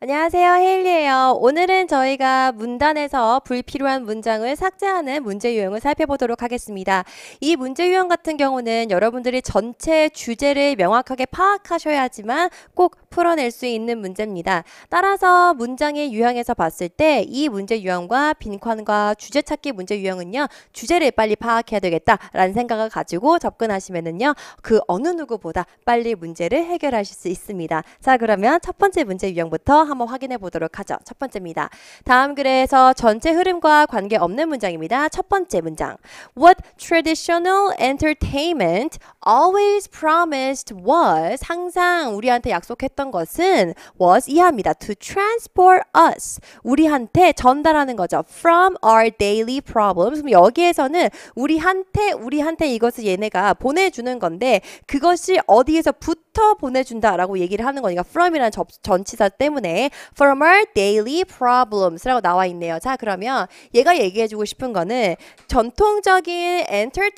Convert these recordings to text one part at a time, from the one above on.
안녕하세요. 헤일리예요. 오늘은 저희가 문단에서 불필요한 문장을 삭제하는 문제 유형을 살펴보도록 하겠습니다. 이 문제 유형 같은 경우는 여러분들이 전체 주제를 명확하게 파악하셔야지만 꼭 풀어낼 수 있는 문제입니다. 따라서 문장의 유형에서 봤을 때 이 문제 유형과 빈칸과 주제 찾기 문제 유형은요. 주제를 빨리 파악해야 되겠다라는 생각을 가지고 접근하시면은요. 그 어느 누구보다 빨리 문제를 해결하실 수 있습니다. 자 그러면 첫 번째 문제 유형부터 한번 확인해 보도록 하죠. 첫 번째입니다. 다음 글에서 전체 흐름과 관계없는 문장입니다. 첫 번째 문장. What traditional entertainment always promised was 항상 우리한테 약속했던 했던 것은 was 이하입니다. to transport us 우리한테 전달하는 거죠. from our daily problems. 그럼 여기에서는 우리한테 우리한테 이것을 얘네가 보내주는 건데 그것이 어디에서부터 보내준다라고 얘기를 하는 거니까 from이라는 접, 전치사 때문에 from our daily problems라고 나와 있네요. 자 그러면 얘가 얘기해주고 싶은 거는 전통적인 e n t e r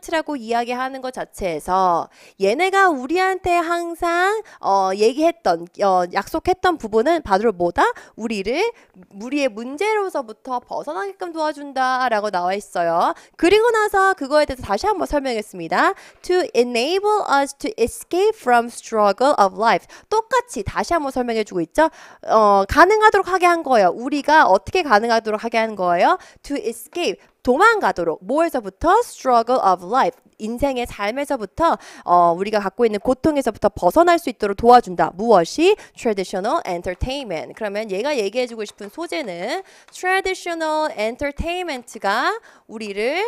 t 라고 이야기하는 것 자체에서 얘네가 우리한테 항상 어, 얘기 얘기했던 어, 약속했던 부분은 바로 뭐다? 우리를 우리의 문제로서부터 벗어나게끔 도와준다라고 나와 있어요. 그리고 나서 그거에 대해서 다시 한번 설명했습니다. To enable us to escape from struggle of life. 똑같이 다시 한번 설명해 주고 있죠. 어, 가능하도록 하게 한 거예요. 우리가 어떻게 가능하도록 하게 한 거예요? To escape 도망가도록 뭐에서부터 struggle of life 인생의 삶에서부터 어, 우리가 갖고 있는 고통에서부터 벗어날 수 있도록 도와준다. 무엇이 traditional entertainment. 그러면 얘가 얘기해 주고 싶은 소재는 traditional entertainment가 우리를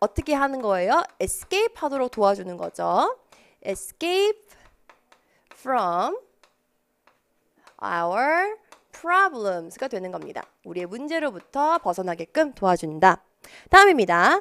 어떻게 하는 거예요? escape 하도록 도와주는 거죠. escape from our problems가 되는 겁니다. 우리의 문제로부터 벗어나게끔 도와준다. 다음입니다.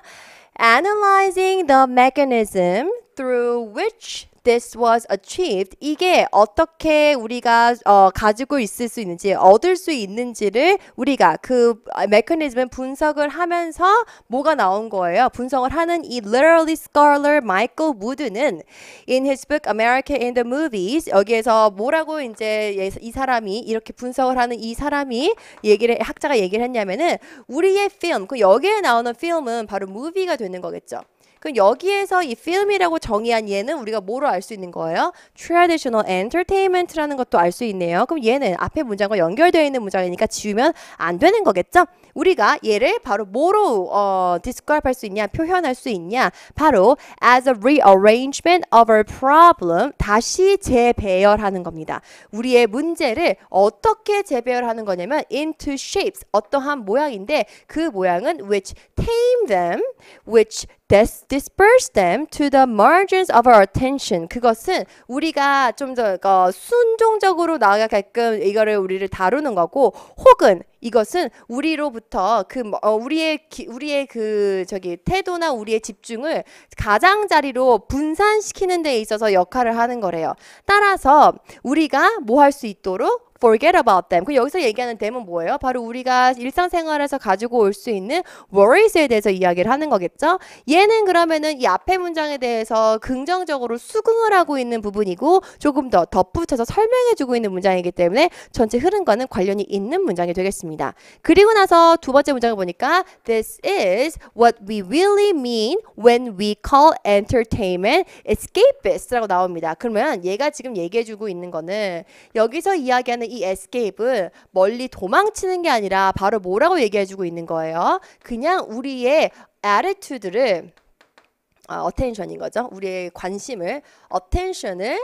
Analyzing the mechanism through which this was achieved 이게 어떻게 우리가 어, 가지고 있을 수 있는지 얻을 수 있는지를 우리가 그 메커니즘을 분석을 하면서 뭐가 나온 거예요 분석을 하는 이 literally scholar Michael Wood는 in his book America in the Movies 여기에서 뭐라고 이제 예, 이 사람이 이렇게 분석을 하는 이 사람이 얘기를 학자가 얘기를 했냐면은 우리의 film 그 여기에 나오는 film은 바로 무비가 되는 거겠죠. 그럼 여기에서 이 film이라고 정의한 얘는 우리가 뭐로 알 수 있는 거예요? traditional entertainment라는 것도 알 수 있네요. 그럼 얘는 앞에 문장과 연결되어 있는 문장이니까 지우면 안 되는 거겠죠? 우리가 얘를 바로 뭐로 어, describe 할수 있냐, 표현할 수 있냐? 바로 as a rearrangement of a problem, 다시 재배열하는 겁니다. 우리의 문제를 어떻게 재배열하는 거냐면 into shapes, 어떠한 모양인데 그 모양은 which tame them, which disperse them to the margins of our attention. 그것은 우리가 좀더 어, 순종적으로 나아가게끔 이거를 우리를 다루는 거고, 혹은 이것은 우리로부터 그 어, 우리의 기, 우리의 그 저기 태도나 우리의 집중을 가장자리로 분산시키는 데 있어서 역할을 하는 거래요. 따라서 우리가 뭐 할 수 있도록 forget about them. 그 여기서 얘기하는 them은 뭐예요? 바로 우리가 일상생활에서 가지고 올 수 있는 worries에 대해서 이야기를 하는 거겠죠. 얘는 그러면은 이 앞에 문장에 대해서 긍정적으로 수긍을 하고 있는 부분이고 조금 더 덧붙여서 설명해주고 있는 문장이기 때문에 전체 흐름과는 관련이 있는 문장이 되겠습니다. 그리고 나서 두 번째 문장을 보니까 this is what we really mean when we call entertainment escapist라고 나옵니다. 그러면 얘가 지금 얘기해주고 있는 거는 여기서 이야기하는 나는 이 에스케이프를 멀리 도망치는 게 아니라 바로 뭐라고 얘기해주고 있는 거예요. 그냥 우리의 attitude를 아, attention인 거죠. 우리의 관심을 attention을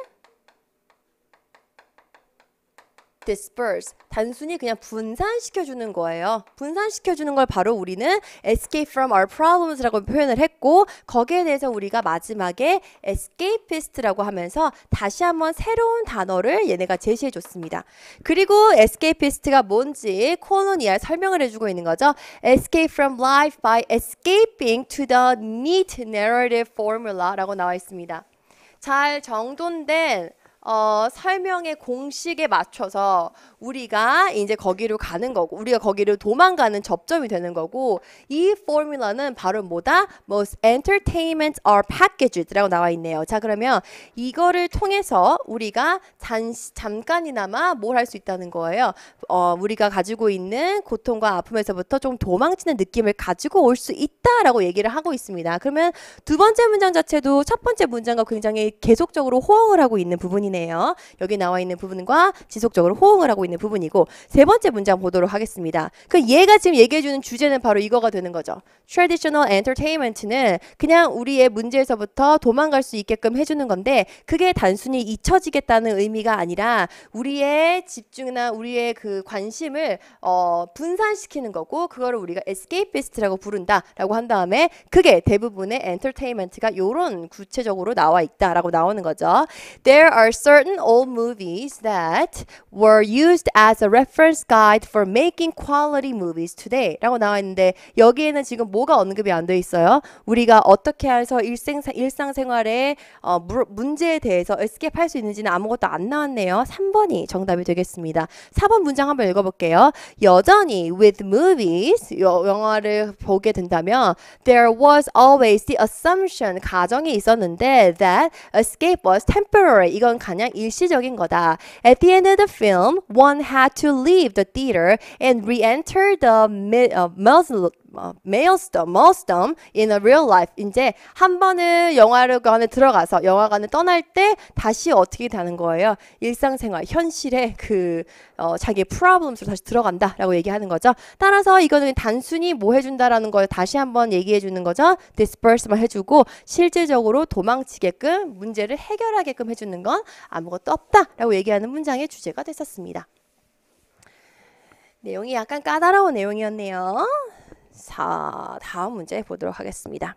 disperse 단순히 그냥 분산시켜 주는 거예요. 분산시켜 주는 걸 바로 우리는 escape from our problems라고 표현을 했고 거기에 대해서 우리가 마지막에 escapist라고 하면서 다시 한번 새로운 단어를 얘네가 제시해 줬습니다. 그리고 escapist가 뭔지 코너니아 설명을 해 주고 있는 거죠. escape from life by escaping to the neat narrative formula라고 나와 있습니다. 잘 정돈된 어, 설명의 공식에 맞춰서 우리가 이제 거기로 가는 거고 우리가 거기로 도망가는 접점이 되는 거고 이 포뮬러는 바로 뭐다? Most entertainment o r packages라고 나와 있네요. 자 그러면 이거를 통해서 우리가 잠, 잠깐이나마 뭘 할 수 있다는 거예요. 어, 우리가 가지고 있는 고통과 아픔에서부터 좀 도망치는 느낌을 가지고 올 수 있다라고 얘기를 하고 있습니다. 그러면 두 번째 문장 자체도 첫 번째 문장과 굉장히 계속적으로 호응을 하고 있는 부분이 부분이네요. 여기 나와 있는 부분과 지속적으로 호응을 하고 있는 부분이고 세 번째 문장 보도록 하겠습니다. 그 얘가 지금 얘기해주는 주제는 바로 이거가 되는 거죠. Traditional Entertainment는 그냥 우리의 문제에서부터 도망갈 수 있게끔 해주는 건데 그게 단순히 잊혀지겠다는 의미가 아니라 우리의 집중이나 우리의 그 관심을 어, 분산시키는 거고 그거를 우리가 에스케이피스트라고 부른다라고 한 다음에 그게 대부분의 엔터테인먼트가 요런 구체적으로 나와 있다라고 나오는 거죠. There are certain old movies that were used as a reference guide for making quality movies today 라고 나와 있는데 여기에는 지금 뭐가 언급이 안 돼 있어요? 우리가 어떻게 해서 일생, 일상생활에 어, 무, 문제에 대해서 escape 할 수 있는지는 아무것도 안 나왔네요. 3번이 정답이 되겠습니다. 4번 문장 한번 읽어볼게요. 여전히 with movies 여, 영화를 보게 된다면 there was always the assumption 가정이 있었는데 that escape was temporary 이건 간 일시적인 거다. At the end of the film, one had to leave the theater and re-enter the uh, 매였덤, 뭐, 머스덤 in a real life. 이제 한 번은 영화관에 들어가서 영화관을 떠날 때 다시 어떻게 되는 거예요? 일상생활, 현실에 그 어, 자기의 problems로 다시 들어간다라고 얘기하는 거죠. 따라서 이거는 단순히 뭐 해준다라는 걸 다시 한번 얘기해 주는 거죠. disperse만 해주고 실제적으로 도망치게끔 문제를 해결하게끔 해주는 건 아무것도 없다라고 얘기하는 문장의 주제가 됐었습니다. 내용이 약간 까다로운 내용이었네요. 사, 다음 문제 보도록 하겠습니다.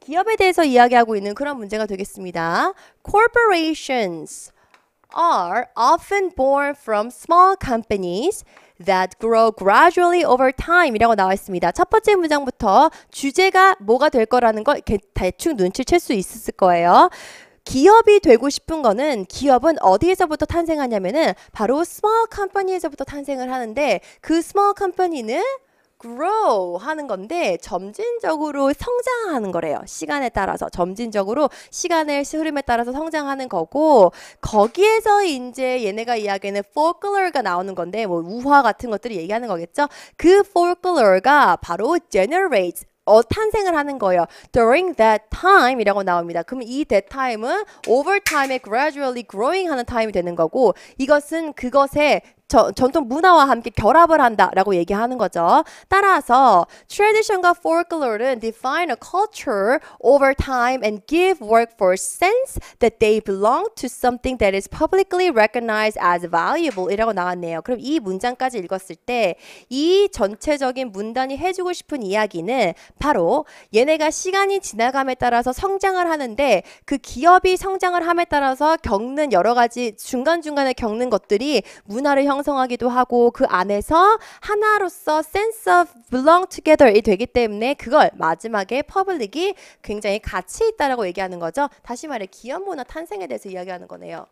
기업에 대해서 이야기하고 있는 그런 문제가 되겠습니다. Corporations are often born from small companies that grow gradually over time 이라고 나와 있습니다. 첫 번째 문장부터 주제가 뭐가 될 거라는 걸 대충 눈치챌 수 있을 거예요. 기업이 되고 싶은 거는 기업은 어디에서부터 탄생하냐면은 바로 small 컴퍼니에서부터 탄생을 하는데 그 small 컴퍼니는 grow 하는 건데 점진적으로 성장하는 거래요. 시간에 따라서 점진적으로 시간의 흐름에 따라서 성장하는 거고 거기에서 이제 얘네가 이야기하는 folklore가 나오는 건데 뭐 우화 같은 것들을 얘기하는 거겠죠. 그 folklore가 바로 generate 어, 탄생을 하는 거예요. During that time 이라고 나옵니다. 그럼 이 that time은 over time에 gradually growing 하는 time이 되는 거고 이것은 그것의 저, 전통 문화와 함께 결합을 한다라고 얘기하는 거죠. 따라서 tradition과 folklore는 define a culture over time and give workforce sense that they belong to something that is publicly recognized as valuable 이라고 나왔네요. 그럼 이 문장까지 읽었을 때 이 전체적인 문단이 해주고 싶은 이야기는 바로 얘네가 시간이 지나감에 따라서 성장을 하는데 그 기업이 성장을 함에 따라서 겪는 여러 가지 중간중간에 겪는 것들이 문화를 형 형성하기도 하고 그 안에서 하나로서 sense of belong together이 되기 때문에 그걸 마지막에 퍼블릭이 굉장히 가치 있다라고 얘기하는 거죠. 다시 말해 기업 문화 탄생에 대해서 이야기하는 거네요.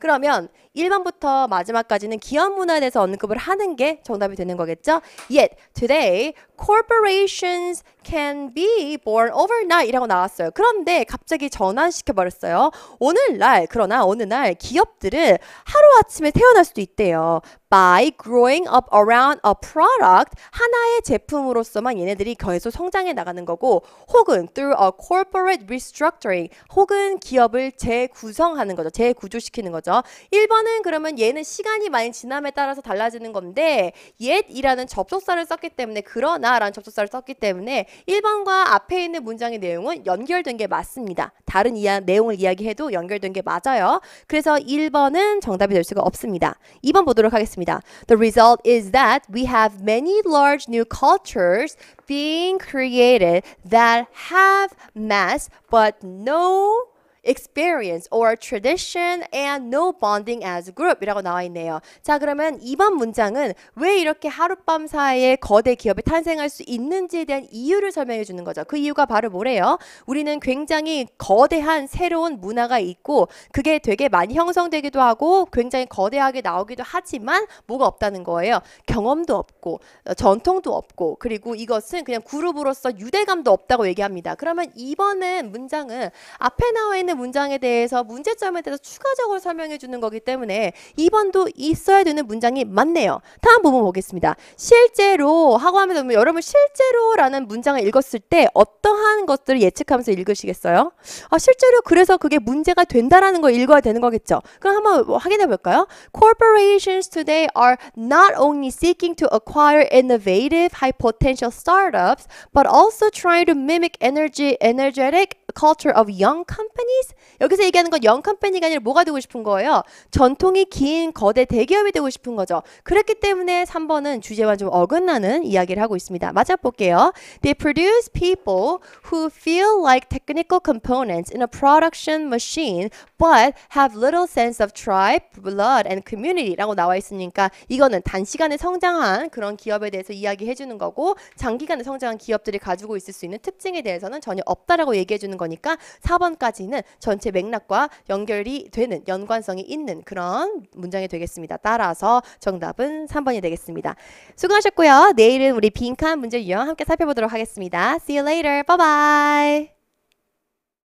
그러면 1번부터 마지막까지는 기업 문화에 대해서 언급을 하는 게 정답이 되는 거겠죠? Yet today corporations can be born overnight이라고 나왔어요. 그런데 갑자기 전환시켜 버렸어요. 오늘날 그러나 어느 날 기업들은 하루 아침에 태어날 수도 있대요. by growing up around a product 하나의 제품으로서만 얘네들이 계속 성장해 나가는 거고 혹은 through a corporate restructuring 혹은 기업을 재구성하는 거죠. 재구조시키는 거죠. 1번은 그러면 얘는 시간이 많이 지남에 따라서 달라지는 건데 yet이라는 접속사를 썼기 때문에 그러나라는 접속사를 썼기 때문에 1번과 앞에 있는 문장의 내용은 연결된 게 맞습니다. 다른 이야, 내용을 이야기해도 연결된 게 맞아요. 그래서 1번은 정답이 될 수가 없습니다. 2번 보도록 하겠습니다. 있습니다. The result is that we have many large new cultures being created that have mass but no experience or tradition and no bonding as group이라고 나와 있네요. 자 그러면 이번 문장은 왜 이렇게 하룻밤 사이에 거대 기업이 탄생할 수 있는지에 대한 이유를 설명해 주는 거죠. 그 이유가 바로 뭐래요? 우리는 굉장히 거대한 새로운 문화가 있고 그게 되게 많이 형성되기도 하고 굉장히 거대하게 나오기도 하지만 뭐가 없다는 거예요. 경험도 없고 어, 전통도 없고 그리고 이것은 그냥 그룹으로서 유대감도 없다고 얘기합니다. 그러면 이번은 문장은 앞에 나와 있는 있는 문장에 대해서 문제점에 대해서 추가적으로 설명해 주는 거기 때문에 2번도 있어야 되는 문장이 맞네요. 다음 부분 보겠습니다. 실제로 하고 하면서 여러분 실제로라는 문장을 읽었을 때 어떠한 것들을 예측하면서 읽으시겠어요? 아, 실제로 그래서 그게 문제가 된다라는 걸 읽어야 되는 거겠죠. 그럼 한번 확인해 볼까요? Corporations today are not only seeking to acquire innovative high potential startups but also trying to mimic energy energetic culture of young companies c o m a n e 여기서 얘기하는 건 영 컴퍼니가 아니라 뭐가 되고 싶은 거예요? 전통이 긴 거대 대기업이 되고 싶은 거죠. 그렇기 때문에 3번은 주제와 좀 어긋나는 이야기를 하고 있습니다. 맞아 볼게요. They produce people who feel like technical components in a production machine but have little sense of tribe, blood and community라고 나와 있으니까 이거는 단시간에 성장한 그런 기업에 대해서 이야기해 주는 거고 장기간에 성장한 기업들이 가지고 있을 수 있는 특징에 대해서는 전혀 없다라고 얘기해 주는 거니까 4번까지는 전체 맥락과 연결이 되는 연관성이 있는 그런 문장이 되겠습니다. 따라서 정답은 3번이 되겠습니다. 수고하셨고요. 내일은 우리 빈칸 문제 유형 함께 살펴보도록 하겠습니다. See you later. Bye bye.